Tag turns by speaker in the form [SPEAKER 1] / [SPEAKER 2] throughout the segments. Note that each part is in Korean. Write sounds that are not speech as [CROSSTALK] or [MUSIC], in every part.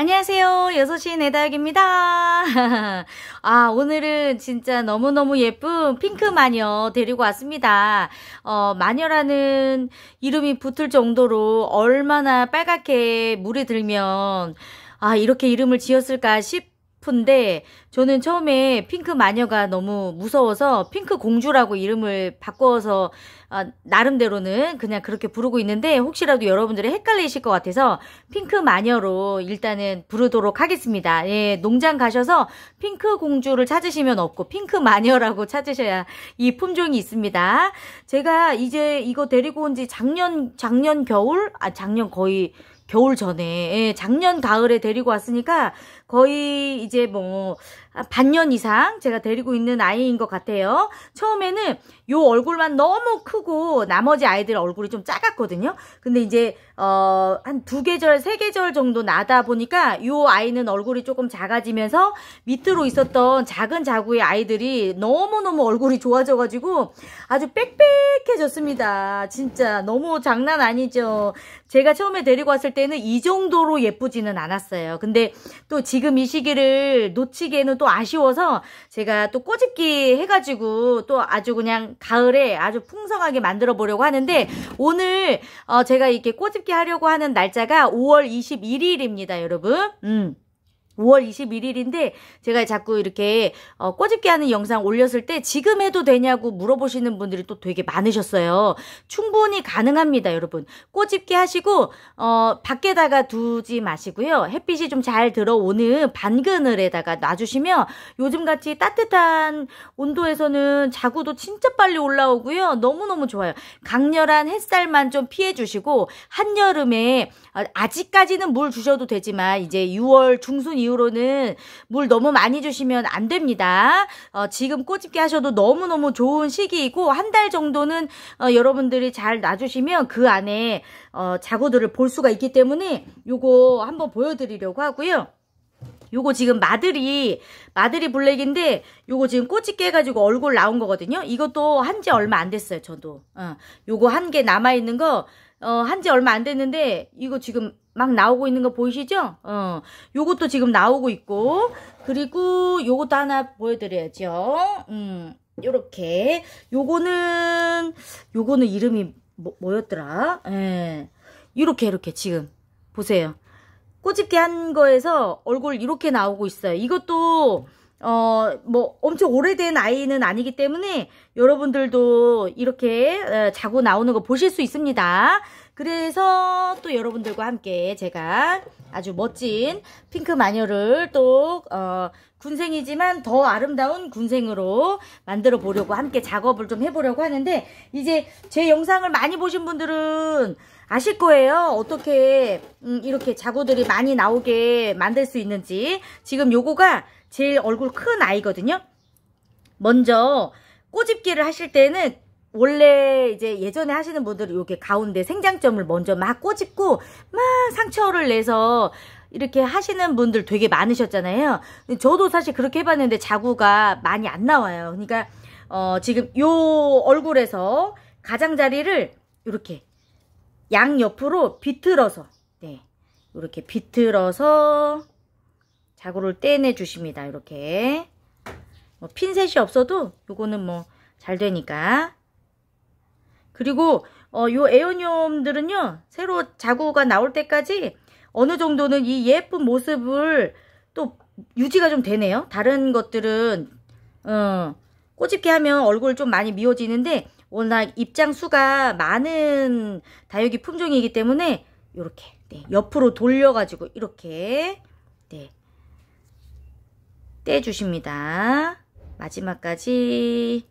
[SPEAKER 1] 안녕하세요. 6시 내다육입니다. [LAUGHS] 아, 오늘은 진짜 너무너무 예쁜 핑크 마녀 데리고 왔습니다. 어, 마녀라는 이름이 붙을 정도로 얼마나 빨갛게 물에 들면 아, 이렇게 이름을 지었을까 싶 싶은데 저는 처음에 핑크 마녀가 너무 무서워서 핑크 공주라고 이름을 바꿔서 아, 나름대로는 그냥 그렇게 부르고 있는데 혹시라도 여러분들이 헷갈리실 것 같아서 핑크 마녀로 일단은 부르도록 하겠습니다. 예, 농장 가셔서 핑크 공주를 찾으시면 없고 핑크 마녀라고 찾으셔야 이 품종이 있습니다. 제가 이제 이거 데리고 온 지 작년 작년 겨울 아 작년 거의 겨울 전에 예, 작년 가을에 데리고 왔으니까 거의 이제 뭐 반년 이상 제가 데리고 있는 아이인 것 같아요. 처음에는 요 얼굴만 너무 크고 나머지 아이들 얼굴이 좀 작았거든요. 근데 이제 어, 한두 계절, 세 계절 정도 나다 보니까 요 아이는 얼굴이 조금 작아지면서 밑으로 있었던 작은 자구의 아이들이 너무너무 얼굴이 좋아져가지고 아주 빽빽해졌습니다. 진짜 너무 장난 아니죠. 제가 처음에 데리고 왔을 때 때는 이 정도로 예쁘지는 않았어요. 근데 또 지금 이 시기를 놓치기에는 또 아쉬워서 제가 또 꼬집기 해가지고 또 아주 그냥 가을에 아주 풍성하게 만들어 보려고 하는데 오늘 어 제가 이렇게 꼬집기 하려고 하는 날짜가 5월 21일입니다, 여러분. 음. 5월 21일인데 제가 자꾸 이렇게 어, 꼬집게 하는 영상 올렸을 때 지금 해도 되냐고 물어보시는 분들이 또 되게 많으셨어요. 충분히 가능합니다, 여러분. 꼬집게 하시고 어, 밖에다가 두지 마시고요. 햇빛이 좀 잘 들어오는 반그늘에다가 놔주시면 요즘같이 따뜻한 온도에서는 자구도 진짜 빨리 올라오고요. 너무너무 좋아요. 강렬한 햇살만 좀 피해주시고 한여름에 아, 아직까지는 물 주셔도 되지만 이제 6월 중순 이후 이후로는 물 너무 많이 주시면 안 됩니다. 어, 지금 꼬집게 하셔도 너무너무 좋은 시기이고 한 달 정도는 어, 여러분들이 잘 놔주시면 그 안에 어, 자구들을 볼 수가 있기 때문에 요거 한번 보여드리려고 하고요. 요거 지금 마들이 마들이 블랙인데 요거 지금 꼬집게 해가지고 얼굴 나온 거거든요. 이것도 한 지 얼마 안 됐어요. 저도 어, 요거 한 개 남아있는 거 어, 한지 얼마 안 됐는데 이거 지금 막 나오고 있는 거 보이시죠? 어, 요것도 지금 나오고 있고 그리고 요것도 하나 보여드려야죠. 음, 요렇게 요거는 요거는 이름이 뭐, 였더라 예, 이렇게 이렇게 지금 보세요. 꼬집게 한 거에서 얼굴 이렇게 나오고 있어요. 이것도 어, 뭐, 엄청 오래된 아이는 아니기 때문에 여러분들도 이렇게 자고 나오는 거 보실 수 있습니다. 그래서 또 여러분들과 함께 제가 아주 멋진 핑크 마녀를 또 어, 군생이지만 더 아름다운 군생으로 만들어 보려고 함께 작업을 좀 해보려고 하는데 이제 제 영상을 많이 보신 분들은 아실 거예요. 어떻게 음, 이렇게 자구들이 많이 나오게 만들 수 있는지 지금 요거가 제일 얼굴 큰 아이거든요. 먼저 꼬집기를 하실 때는 원래 이제 예전에 하시는 분들은 이렇게 가운데 생장점을 먼저 막 꼬집고 막 상처를 내서 이렇게 하시는 분들 되게 많으셨잖아요. 저도 사실 그렇게 해봤는데 자구가 많이 안 나와요. 그러니까 어 지금 요 얼굴에서 가장자리를 이렇게 양옆으로 비틀어서 네 이렇게 비틀어서 자구를 떼내 주십니다. 이렇게 뭐 핀셋이 없어도 요거는 뭐 잘 되니까 그리고 어, 요 에어니엄들은요 새로 자구가 나올 때까지 어느 정도는 이 예쁜 모습을 또 유지가 좀 되네요 다른 것들은 어, 꼬집게 하면 얼굴 좀 많이 미워지는데 워낙 입장 수가 많은 다육이 품종이기 때문에 이렇게 네, 옆으로 돌려가지고 이렇게 네, 떼주십니다 마지막까지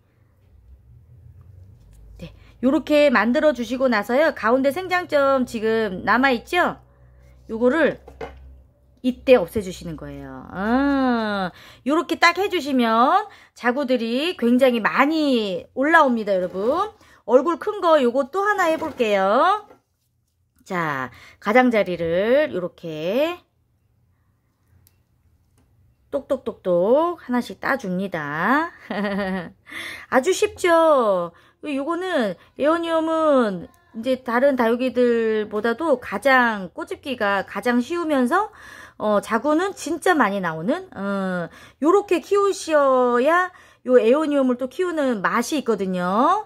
[SPEAKER 1] 이렇게 만들어 주시고 나서요. 가운데 생장점 지금 남아있죠? 요거를 이때 없애주시는 거예요. 이렇게 어. 아, 딱 해주시면 자구들이 굉장히 많이 올라옵니다. 여러분. 얼굴 큰 거 요것도 하나 해볼게요. 자, 가장자리를 이렇게 똑똑똑똑 하나씩 따줍니다. [LAUGHS] 아주 쉽죠? 예, 요거는 에오니엄은 이제 다른 다육이들보다도 가장 꼬집기가 가장 쉬우면서 어, 자구는 진짜 많이 나오는 어, 요렇게 키우셔야 요 에오니엄을 또 키우는 맛이 있거든요.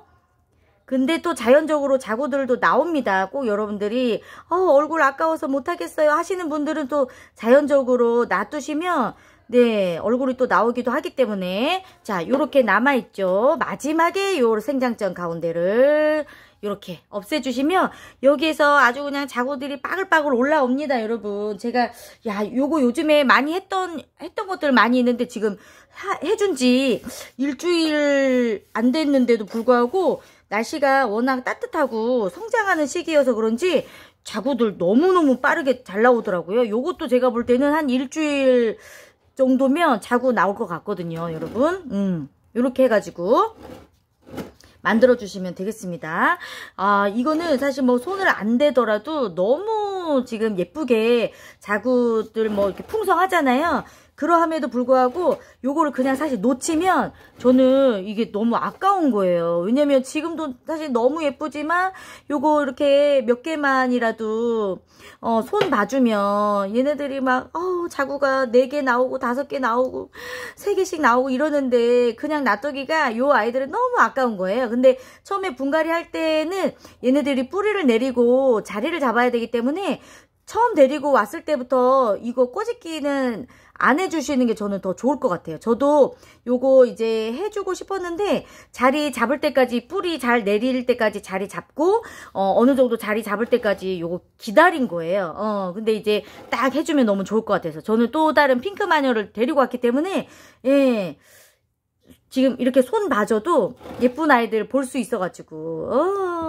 [SPEAKER 1] 근데 또 자연적으로 자구들도 나옵니다. 꼭 여러분들이 어, 얼굴 아까워서 못하겠어요 하시는 분들은 또 자연적으로 놔두시면 네, 얼굴이 또 나오기도 하기 때문에 자, 요렇게 남아있죠. 마지막에 요 생장점 가운데를 이렇게 없애주시면 여기에서 아주 그냥 자구들이 빠글빠글 올라옵니다 여러분 제가 야 요거 요즘에 많이 했던 했던 것들 많이 있는데 지금 하, 해준 지 일주일 안 됐는데도 불구하고 날씨가 워낙 따뜻하고 성장하는 시기여서 그런지 자구들 너무너무 빠르게 잘 나오더라고요 요것도 제가 볼 때는 한 일주일 정도면 자구 나올 것 같거든요 여러분 음 이렇게 해가지고 만들어 주시면 되겠습니다 아 이거는 사실 뭐 손을 안 대더라도 너무 지금 예쁘게 자구들 뭐 이렇게 풍성하잖아요 그러함에도 불구하고 요거를 그냥 사실 놓치면 저는 이게 너무 아까운 거예요. 왜냐면 지금도 사실 너무 예쁘지만 요거 이렇게 몇 개만이라도 어, 손 봐주면 얘네들이 막 어우 자구가 4개 나오고 5개 나오고 3개씩 나오고 이러는데 그냥 놔두기가 요 아이들은 너무 아까운 거예요. 근데 처음에 분갈이 할 때는 얘네들이 뿌리를 내리고 자리를 잡아야 되기 때문에 처음 데리고 왔을 때부터 이거 꼬집기는 안 해주시는 게 저는 더 좋을 것 같아요. 저도 요거 이제 해주고 싶었는데 자리 잡을 때까지 뿌리 잘 내릴 때까지 자리 잡고 어, 느 정도 자리 잡을 때까지 요거 기다린 거예요. 어, 근데 이제 딱 해주면 너무 좋을 것 같아서 저는 또 다른 핑크 마녀를 데리고 왔기 때문에 예. 지금 이렇게 손 봐줘도 예쁜 아이들 볼 수 있어가지고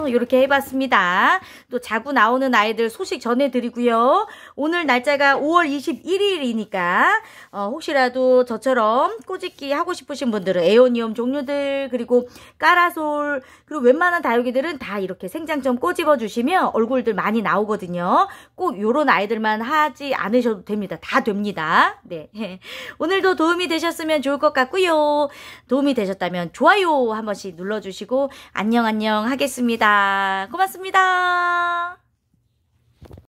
[SPEAKER 1] 어, 이렇게 해봤습니다. 또자고 나오는 아이들 소식 전해드리고요. 오늘 날짜가 5월 21일이니까 어, 혹시라도 저처럼 꼬집기 하고 싶으신 분들은 에오니엄 종류들 그리고 까라솔 그리고 웬만한 다육이들은 다 이렇게 생장점 꼬집어 주시면 얼굴들 많이 나오거든요. 꼭이런 아이들만 하지 않으셔도 됩니다. 다 됩니다. 네 [LAUGHS] 오늘도 도움이 되셨으면 좋을 것 같고요. 도움이 되셨다면 좋아요 한 번씩 눌러주시고 안녕 안녕 하겠습니다. 고맙습니다.